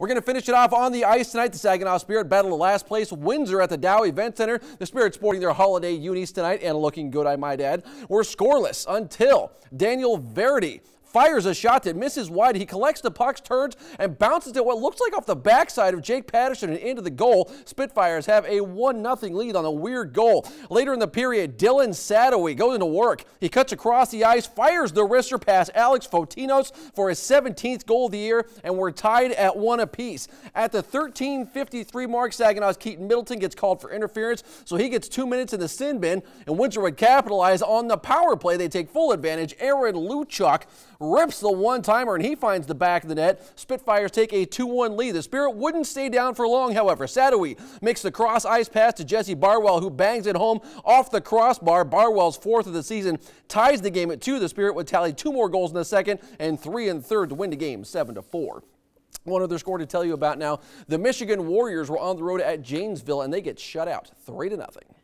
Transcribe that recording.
We're going to finish it off on the ice tonight. The Saginaw Spirit battle the last place Windsor at the Dow Event Center. The Spirit sporting their holiday unis tonight and looking good, I might add. We're scoreless until Daniel Verity fires a shot that misses wide. He collects the puck, turns, and bounces it what looks like off the backside of Jake Patterson and into the goal. Spitfires have a 1-0 lead on a weird goal. Later in the period, Dylan Sadowy goes into work. He cuts across the ice, fires the wrister pass Alex Fotinos for his 17th goal of the year, and we're tied at one apiece. At the 13.53 mark, Saginaw's Keaton Middleton gets called for interference, so he gets two minutes in the sin bin, and Windsor would capitalize on the power play. They take full advantage. Aaron Luchuk rips the one-timer, and he finds the back of the net. Spitfires take a 2-1 lead. The Spirit wouldn't stay down for long, however. Sadowy makes the cross-ice pass to Jesse Barwell, who bangs it home off the crossbar. Barwell's fourth of the season ties the game at two. The Spirit would tally two more goals in the second and three and third to win the game, seven to four. One other score to tell you about now. The Michigan Warriors were on the road at Janesville and they get shut out 3 to nothing.